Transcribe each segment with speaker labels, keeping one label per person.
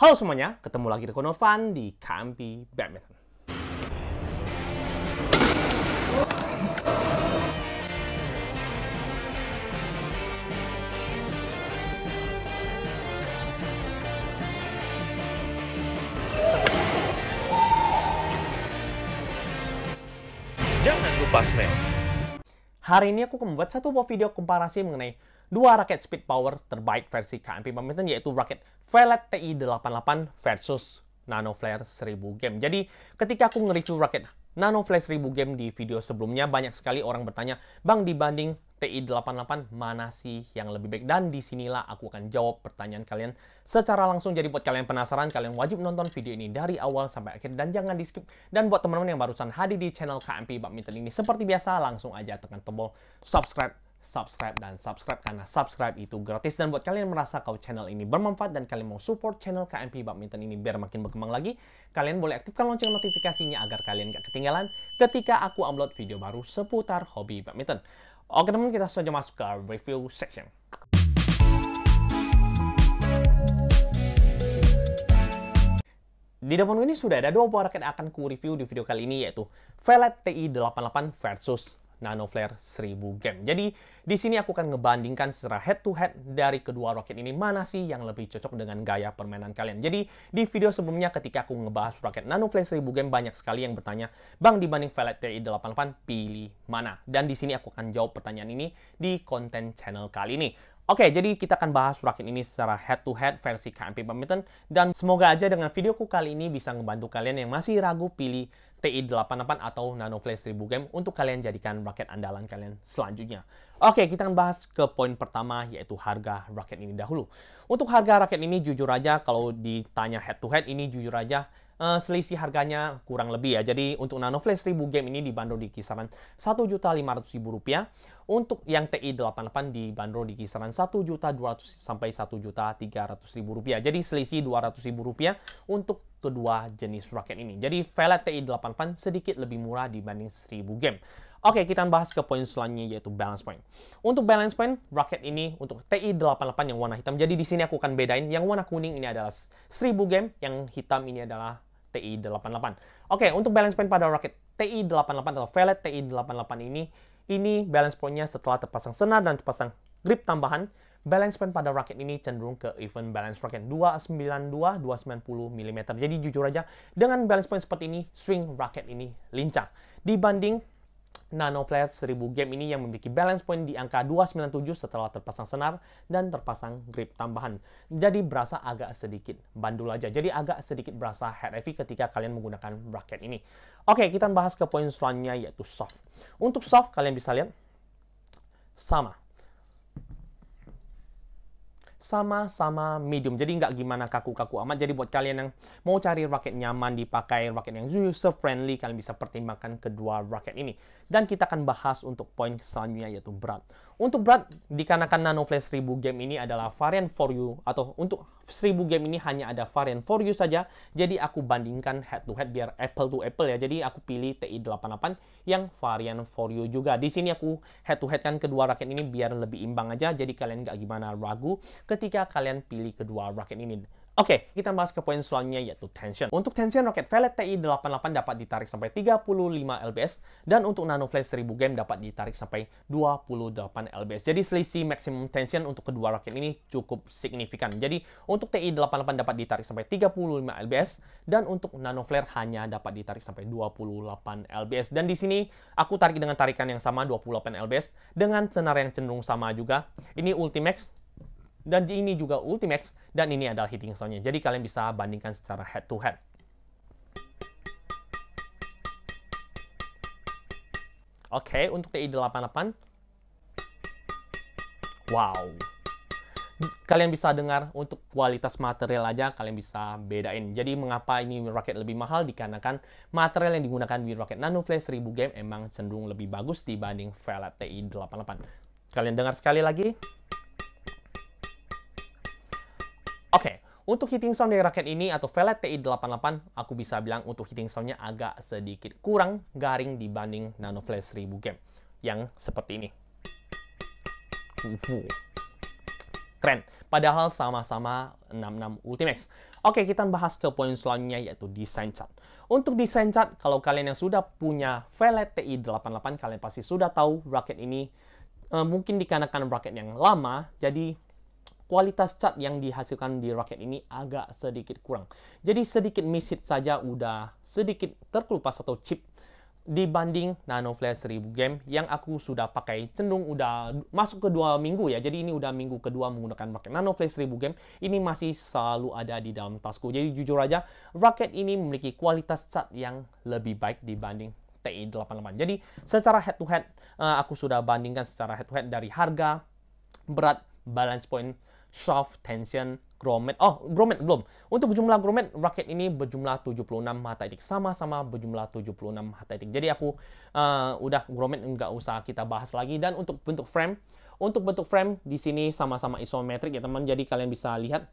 Speaker 1: Halo semuanya, ketemu lagi di Konovan di Kampi Badminton. Jangan lupa smash. Hari ini aku membuat satu video komparasi mengenai dua raket speed power terbaik versi KMP Badminton yaitu raket Velet TI88 versus Nano Flare 1000 Game. Jadi ketika aku nge-review raket Nano Flare 1000 Game di video sebelumnya banyak sekali orang bertanya, "Bang, dibanding TI88 mana sih yang lebih baik? Dan disinilah aku akan jawab pertanyaan kalian secara langsung. Jadi buat kalian penasaran, kalian wajib nonton video ini dari awal sampai akhir dan jangan di skip. Dan buat teman-teman yang barusan hadir di channel KMP Badminton ini, seperti biasa langsung aja tekan tombol subscribe subscribe dan subscribe karena subscribe itu gratis dan buat kalian yang merasa kau channel ini bermanfaat dan kalian mau support channel KMP Badminton ini biar makin berkembang lagi kalian boleh aktifkan lonceng notifikasinya agar kalian gak ketinggalan ketika aku upload video baru seputar hobi badminton oke teman kita saja masuk ke review section Di depan ini sudah ada dua buah raket yang akan ku review di video kali ini yaitu Velet TI88 versus nanoflare 1000 game. Jadi di sini aku akan ngebandingkan secara head to head dari kedua roket ini mana sih yang lebih cocok dengan gaya permainan kalian. Jadi di video sebelumnya ketika aku ngebahas roket nanoflare 1000 game banyak sekali yang bertanya, "Bang, dibanding Velvet TI88 pilih mana?" Dan di sini aku akan jawab pertanyaan ini di konten channel kali ini. Oke, okay, jadi kita akan bahas raket ini secara head-to-head versi KMP Badminton. Dan semoga aja dengan videoku kali ini bisa membantu kalian yang masih ragu pilih TI88 atau Nano Flash 1000 Game untuk kalian jadikan raket andalan kalian selanjutnya. Oke, okay, kita akan bahas ke poin pertama yaitu harga raket ini dahulu. Untuk harga raket ini jujur aja kalau ditanya head to -head, ini jujur aja uh, selisih harganya kurang lebih ya. Jadi untuk Nano Flash 1000 game ini dibanderol di kisaran Rp1.500.000. Untuk yang TI88 dibanderol di kisaran Rp1.200.000 sampai Rp1.300.000. Jadi selisih Rp200.000 untuk kedua jenis raket ini. Jadi velg TI88 sedikit lebih murah dibanding 1000 game. Oke, kita bahas ke poin selanjutnya yaitu balance point. Untuk balance point, raket ini untuk TI88 yang warna hitam. Jadi di sini aku akan bedain yang warna kuning ini adalah 1000 game, yang hitam ini adalah TI88. Oke, untuk balance point pada roket TI88 atau velet TI88 ini, ini balance pointnya setelah terpasang senar dan terpasang grip tambahan, balance point pada roket ini cenderung ke even balance roket 292-290 mm. Jadi jujur aja, dengan balance point seperti ini, swing roket ini lincah. Dibanding Nano Flash 1000 game ini yang memiliki balance point di angka 297 setelah terpasang senar dan terpasang grip tambahan. Jadi berasa agak sedikit bandul aja. Jadi agak sedikit berasa head heavy ketika kalian menggunakan bracket ini. Oke, kita bahas ke poin selanjutnya yaitu soft. Untuk soft kalian bisa lihat sama sama-sama medium. Jadi nggak gimana kaku-kaku amat. Jadi buat kalian yang mau cari raket nyaman dipakai, raket yang user friendly, kalian bisa pertimbangkan kedua raket ini. Dan kita akan bahas untuk poin selanjutnya yaitu berat. Untuk berat, dikarenakan Nano Flash 1000 game ini adalah varian for you, atau untuk 1000 game ini hanya ada varian for you saja, jadi aku bandingkan head to head biar apple to apple ya, jadi aku pilih TI88 yang varian for you juga. Di sini aku head to head kan kedua raket ini biar lebih imbang aja, jadi kalian nggak gimana ragu ketika kalian pilih kedua raket ini. Oke, okay, kita bahas ke poin selanjutnya yaitu tension. Untuk tension roket velg TI-88 dapat ditarik sampai 35 lbs dan untuk Nano Flash 1000 game dapat ditarik sampai 28 lbs. Jadi selisih maksimum tension untuk kedua roket ini cukup signifikan. Jadi untuk TI-88 dapat ditarik sampai 35 lbs dan untuk Nano Flare hanya dapat ditarik sampai 28 lbs. Dan di sini aku tarik dengan tarikan yang sama 28 lbs dengan senar yang cenderung sama juga. Ini Ultimax dan ini juga ultimax dan ini adalah hitting soundnya jadi kalian bisa bandingkan secara head to head oke untuk TI 88 wow kalian bisa dengar untuk kualitas material aja kalian bisa bedain. Jadi mengapa ini Wind Rocket lebih mahal dikarenakan material yang digunakan Wind Rocket Nano Flash 1000 game emang cenderung lebih bagus dibanding Velet TI 88. Kalian dengar sekali lagi. Oke, okay, untuk hitting sound dari raket ini atau Velet TI88, aku bisa bilang untuk hitting soundnya agak sedikit kurang garing dibanding Nano Flash 1000 Game yang seperti ini. Keren, padahal sama-sama 66 Ultimax. Oke, kita bahas ke poin selanjutnya yaitu desain cat. Untuk desain cat, kalau kalian yang sudah punya Velet TI88, kalian pasti sudah tahu raket ini eh, mungkin dikarenakan raket yang lama, jadi kualitas cat yang dihasilkan di raket ini agak sedikit kurang. Jadi sedikit misit saja udah sedikit terkelupas atau chip dibanding Nano Flash 1000 game yang aku sudah pakai cenderung udah masuk ke dua minggu ya. Jadi ini udah minggu kedua menggunakan raket Nano Flash 1000 game. Ini masih selalu ada di dalam tasku. Jadi jujur aja raket ini memiliki kualitas cat yang lebih baik dibanding TI 88. Jadi secara head to head eh, aku sudah bandingkan secara head to head dari harga, berat, balance point, soft tension grommet. Oh, grommet belum. Untuk jumlah grommet, raket ini berjumlah 76 mata titik. Sama-sama berjumlah 76 mata titik. Jadi aku uh, udah grommet nggak usah kita bahas lagi. Dan untuk bentuk frame, untuk bentuk frame di sini sama-sama isometrik ya teman. Jadi kalian bisa lihat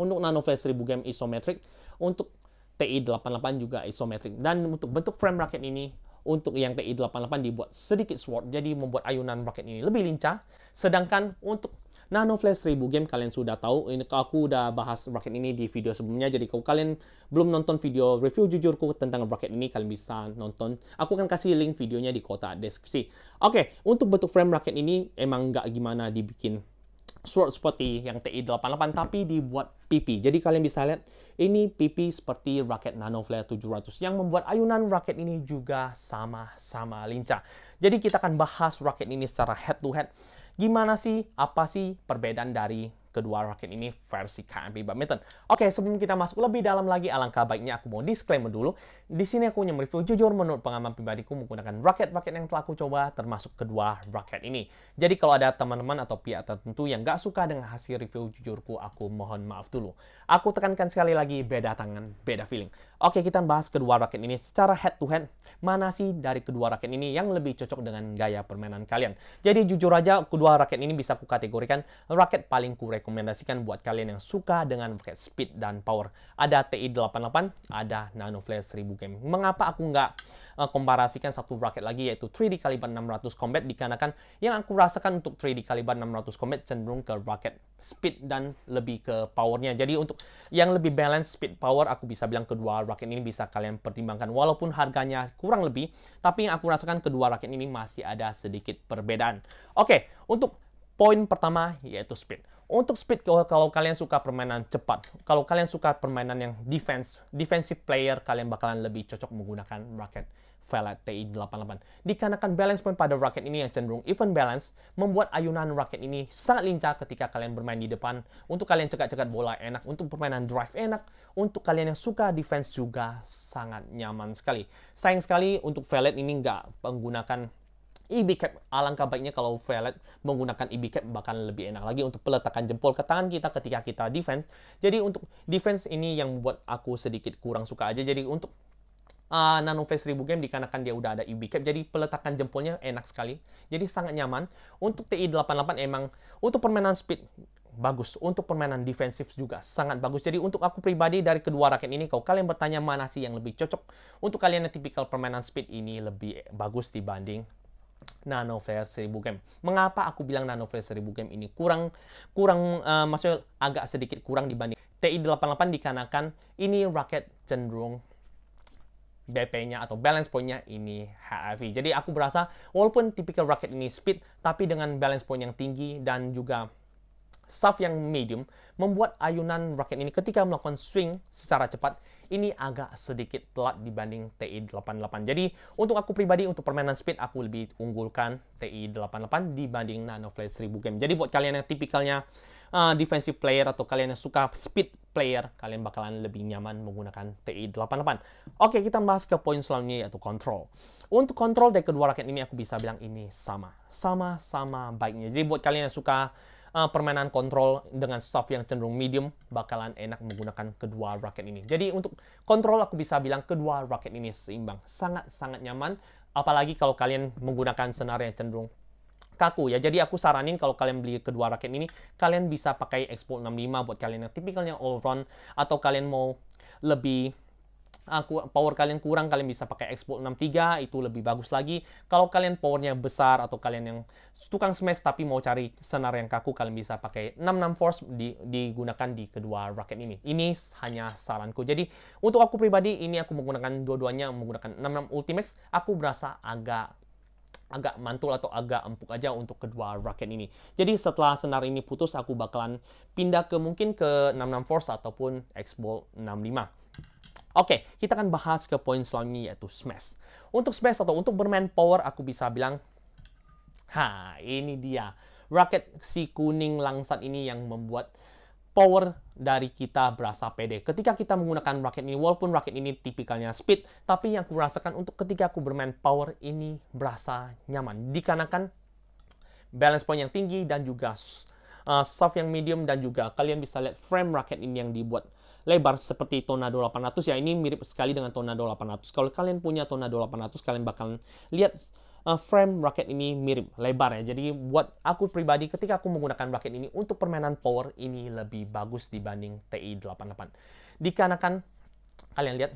Speaker 1: untuk Nano Flash 1000 game isometrik, untuk TI88 juga isometrik. Dan untuk bentuk frame raket ini untuk yang TI88 dibuat sedikit sword jadi membuat ayunan raket ini lebih lincah sedangkan untuk Nano Flash 1000 game kalian sudah tahu ini aku udah bahas bracket ini di video sebelumnya jadi kalau kalian belum nonton video review jujurku tentang bracket ini kalian bisa nonton aku akan kasih link videonya di kotak deskripsi oke okay, untuk bentuk frame bracket ini emang nggak gimana dibikin sword seperti yang TI88 tapi dibuat pipi. Jadi kalian bisa lihat ini pipi seperti raket Nanoflare 700 yang membuat ayunan raket ini juga sama-sama lincah. Jadi kita akan bahas raket ini secara head to head gimana sih, apa sih perbedaan dari kedua raket ini versi KMP Badminton. Oke, sebelum kita masuk lebih dalam lagi, alangkah baiknya aku mau disclaimer dulu. Di sini aku hanya mereview jujur menurut pengalaman pribadiku menggunakan raket-raket yang telah aku coba, termasuk kedua raket ini. Jadi kalau ada teman-teman atau pihak tertentu yang nggak suka dengan hasil review jujurku, aku mohon maaf dulu. Aku tekankan sekali lagi, beda tangan, beda feeling. Oke, kita bahas kedua raket ini secara head-to-head. Mana sih dari kedua raket ini yang lebih cocok dengan gaya permainan kalian? Jadi jujur aja, kedua raket ini bisa kukategorikan raket paling kurek rekomendasikan buat kalian yang suka dengan pakai speed dan power. Ada TI88, ada Nano Flash 1000 Game. Mengapa aku nggak uh, komparasikan satu bracket lagi yaitu 3D Kaliber 600 Combat dikarenakan yang aku rasakan untuk 3D Kaliber 600 Combat cenderung ke bracket speed dan lebih ke powernya. Jadi untuk yang lebih balance speed power aku bisa bilang kedua raket ini bisa kalian pertimbangkan walaupun harganya kurang lebih tapi yang aku rasakan kedua raket ini masih ada sedikit perbedaan. Oke, okay, untuk Poin pertama yaitu speed. Untuk speed kalau kalian suka permainan cepat, kalau kalian suka permainan yang defense, defensive player kalian bakalan lebih cocok menggunakan raket Velat TI88. Dikarenakan balance point pada raket ini yang cenderung even balance, membuat ayunan raket ini sangat lincah ketika kalian bermain di depan. Untuk kalian cekat-cekat bola enak, untuk permainan drive enak, untuk kalian yang suka defense juga sangat nyaman sekali. Sayang sekali untuk Velat ini nggak menggunakan EBCAP alangkah baiknya kalau Violet menggunakan EBCAP bahkan lebih enak lagi untuk peletakan jempol ke tangan kita ketika kita defense. Jadi untuk defense ini yang buat aku sedikit kurang suka aja. Jadi untuk uh, Nano Face 1000 game dikarenakan dia udah ada EB jadi peletakan jempolnya enak sekali jadi sangat nyaman untuk TI 88 emang untuk permainan speed bagus untuk permainan defensif juga sangat bagus jadi untuk aku pribadi dari kedua raket ini kalau kalian bertanya mana sih yang lebih cocok untuk kalian yang tipikal permainan speed ini lebih bagus dibanding nanoflare 1000 game. Mengapa aku bilang nanoflare 1000 game ini kurang kurang uh, maksudnya agak sedikit kurang dibanding TI88 dikarenakan ini raket cenderung BP-nya atau balance point-nya ini HIV. Jadi aku berasa walaupun tipikal raket ini speed tapi dengan balance point yang tinggi dan juga shaft yang medium membuat ayunan raket ini ketika melakukan swing secara cepat ini agak sedikit telat dibanding TI 88. Jadi untuk aku pribadi untuk permainan speed aku lebih unggulkan TI 88 dibanding Nano Flash 1000 game. Jadi buat kalian yang tipikalnya uh, defensive player atau kalian yang suka speed player, kalian bakalan lebih nyaman menggunakan TI 88. Oke, kita bahas ke poin selanjutnya yaitu control. Untuk kontrol dari kedua raket ini aku bisa bilang ini sama. Sama-sama baiknya. Jadi buat kalian yang suka uh, permainan kontrol dengan soft yang cenderung medium bakalan enak menggunakan kedua raket ini. Jadi untuk kontrol aku bisa bilang kedua raket ini seimbang, sangat-sangat nyaman apalagi kalau kalian menggunakan senar yang cenderung kaku ya. Jadi aku saranin kalau kalian beli kedua raket ini, kalian bisa pakai Expo 65 buat kalian yang tipikalnya all round atau kalian mau lebih Ah, power kalian kurang, kalian bisa pakai Xbox 63, itu lebih bagus lagi. Kalau kalian powernya besar atau kalian yang tukang smash tapi mau cari senar yang kaku, kalian bisa pakai 66 Force di, digunakan di kedua raket ini. Ini hanya saranku. Jadi untuk aku pribadi, ini aku menggunakan dua-duanya, menggunakan 66 Ultimax, aku berasa agak agak mantul atau agak empuk aja untuk kedua raket ini. Jadi setelah senar ini putus, aku bakalan pindah ke mungkin ke 66 Force ataupun X-Ball 65. Oke, okay, kita akan bahas ke poin selanjutnya yaitu smash. Untuk smash atau untuk bermain power, aku bisa bilang, ha, ini dia. Raket si kuning langsat ini yang membuat power dari kita berasa pede. Ketika kita menggunakan raket ini, walaupun raket ini tipikalnya speed, tapi yang aku rasakan untuk ketika aku bermain power ini berasa nyaman. Dikarenakan balance point yang tinggi dan juga uh, soft yang medium dan juga kalian bisa lihat frame raket ini yang dibuat lebar seperti Tornado 800 ya ini mirip sekali dengan Tornado 800. Kalau kalian punya Tornado 800 kalian bakalan lihat uh, frame raket ini mirip lebar ya. Jadi buat aku pribadi ketika aku menggunakan raket ini untuk permainan power ini lebih bagus dibanding TI 88. Dikarenakan kalian lihat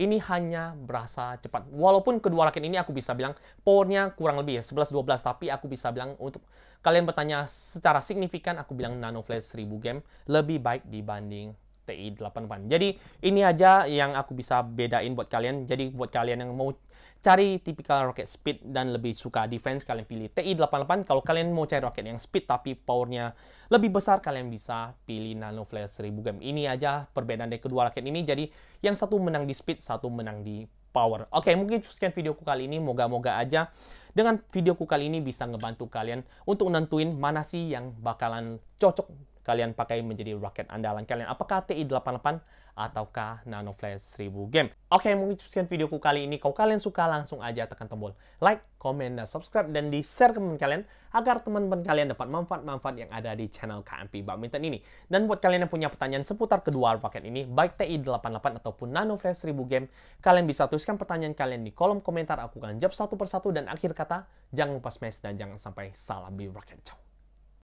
Speaker 1: ini hanya berasa cepat. Walaupun kedua raket ini aku bisa bilang powernya kurang lebih ya 11-12 tapi aku bisa bilang untuk kalian bertanya secara signifikan aku bilang Nano Flash 1000 game lebih baik dibanding TI 88. Jadi ini aja yang aku bisa bedain buat kalian. Jadi buat kalian yang mau cari tipikal roket speed dan lebih suka defense kalian pilih TI-88 kalau kalian mau cari roket yang speed tapi powernya lebih besar kalian bisa pilih Nano Flash 1000 game ini aja perbedaan dari kedua roket ini jadi yang satu menang di speed satu menang di power oke okay, mungkin sekian videoku kali ini moga-moga aja dengan videoku kali ini bisa ngebantu kalian untuk nentuin mana sih yang bakalan cocok kalian pakai menjadi raket andalan kalian. Apakah TI-88 ataukah Nano Flash 1000 game. Oke, okay, mungkin sekian videoku kali ini. Kalau kalian suka, langsung aja tekan tombol like, komen, dan subscribe, dan di-share ke teman kalian agar teman-teman kalian dapat manfaat-manfaat yang ada di channel KMP Badminton ini. Dan buat kalian yang punya pertanyaan seputar kedua raket ini, baik TI-88 ataupun Nano Flash 1000 game, kalian bisa tuliskan pertanyaan kalian di kolom komentar. Aku akan jawab satu persatu dan akhir kata. Jangan lupa smash dan jangan sampai salah beli raket Ciao!